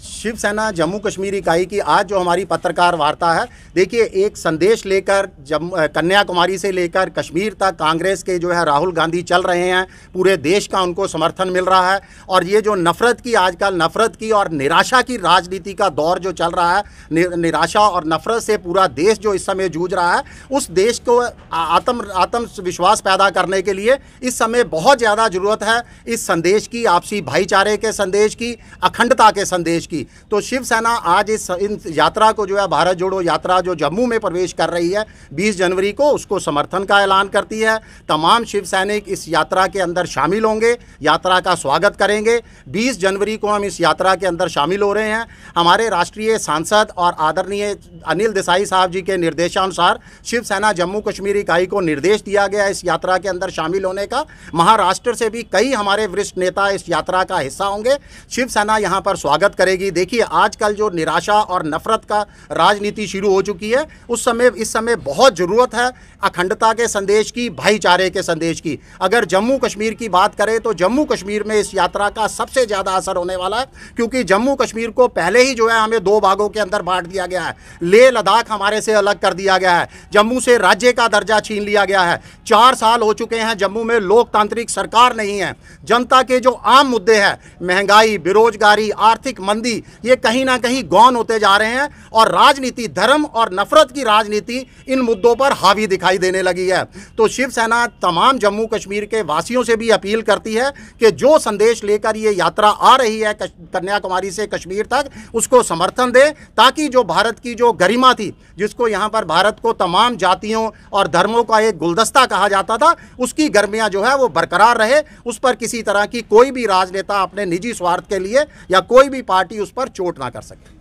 Yes. Shiv Sena Jammu Kashmir इकाई की आज जो हमारी पत्रकार वार्ता है देखिए एक संदेश लेकर जम कन्याकुमारी से लेकर कश्मीर तक कांग्रेस के जो है राहुल गांधी चल रहे हैं पूरे देश का उनको समर्थन मिल रहा है और ये जो नफरत की आजकल नफरत की और निराशा की राजनीति का दौर जो चल रहा है नि, निराशा और नफरत से पूरा देश जो इस समय जूझ रहा है उस देश को आत्म आत्मविश्वास पैदा करने के लिए इस समय बहुत ज़्यादा ज़रूरत है इस संदेश की आपसी भाईचारे के संदेश की अखंडता के संदेश की तो शिवसेना आज इस इन यात्रा को जो है भारत जोड़ो यात्रा जो जम्मू में प्रवेश कर रही है 20 जनवरी को उसको समर्थन का ऐलान करती है तमाम शिव सैनिक इस यात्रा के अंदर शामिल होंगे यात्रा का स्वागत करेंगे 20 जनवरी को हम इस यात्रा के अंदर शामिल हो रहे हैं हमारे राष्ट्रीय सांसद और आदरणीय अनिल देसाई साहब जी के निर्देशानुसार शिवसेना जम्मू कश्मीर इकाई को निर्देश दिया गया इस यात्रा के अंदर शामिल होने का महाराष्ट्र से भी कई हमारे वरिष्ठ नेता इस यात्रा का हिस्सा होंगे शिवसेना यहाँ पर स्वागत करेगी देखिए आजकल जो निराशा और नफरत का राजनीति शुरू हो चुकी है उस समय इस समय बहुत ज़रूरत है अखंडता के संदेश की भाईचारे के संदेश की अगर जम्मू कश्मीर की बात करें तो जम्मू कश्मीर में इस यात्रा का सबसे ज़्यादा असर होने वाला है क्योंकि जम्मू कश्मीर को पहले ही जो है हमें दो भागों के अंदर बांट दिया गया है लेह लद्दाख हमारे से अलग कर दिया गया है जम्मू से राज्य का दर्जा छीन लिया गया है चार साल हो चुके हैं जम्मू में लोकतांत्रिक सरकार नहीं है जनता के जो आम मुद्दे हैं महंगाई बेरोजगारी आर्थिक मंदी ये कहीं ना कहीं गौन होते जा रहे हैं और राजनीति धर्म और नफरत की राजनीति इन मुद्दों पर हावी दिखाई देने लगी है तो शिवसेना तमाम जम्मू कश्मीर के वासियों से भी अपील करती है कि जो संदेश लेकर ये यात्रा आ रही है कन्याकुमारी से कश्मीर तक उसको समर्थन दे ताकि जो भारत की जो गरिमा थी जिसको यहाँ पर भारत को तमाम जातियों और धर्मों का एक गुलदस्ता कहा जाता था उसकी गर्मियाँ जो है वो बरकरार रहे उस पर किसी तरह की कोई भी राजनेता अपने निजी स्वार्थ के लिए या कोई भी पार्टी उस पर चोट ना कर सके